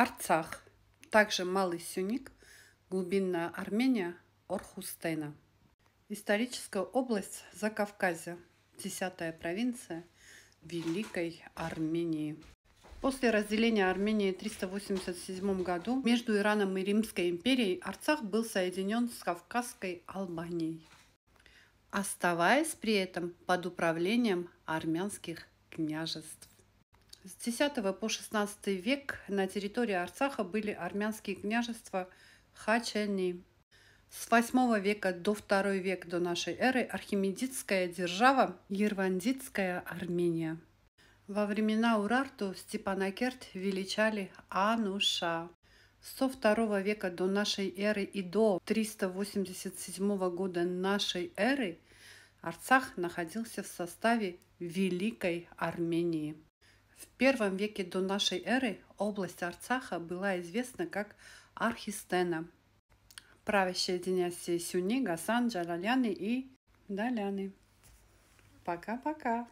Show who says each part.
Speaker 1: Арцах, также Малый Сюник, глубинная Армения, Орхустейна. Историческая область Закавказья, десятая провинция Великой Армении. После разделения Армении в 387 году между Ираном и Римской империей Арцах был соединен с Кавказской Албанией, оставаясь при этом под управлением армянских княжеств. С X по XVI век на территории Арцаха были армянские княжества Хачани. С VIII века до II века до нашей эры архимедитская держава Ервандитская Армения. Во времена Урарту Степанакерт величали Ануша. Со второго века до нашей эры и до 387 года нашей эры Арцах находился в составе Великой Армении. В первом веке до нашей эры область Арцаха была известна как Архистена. Правящая династия Сюни, Гасан, Джалаляны и Даляны. Пока-пока!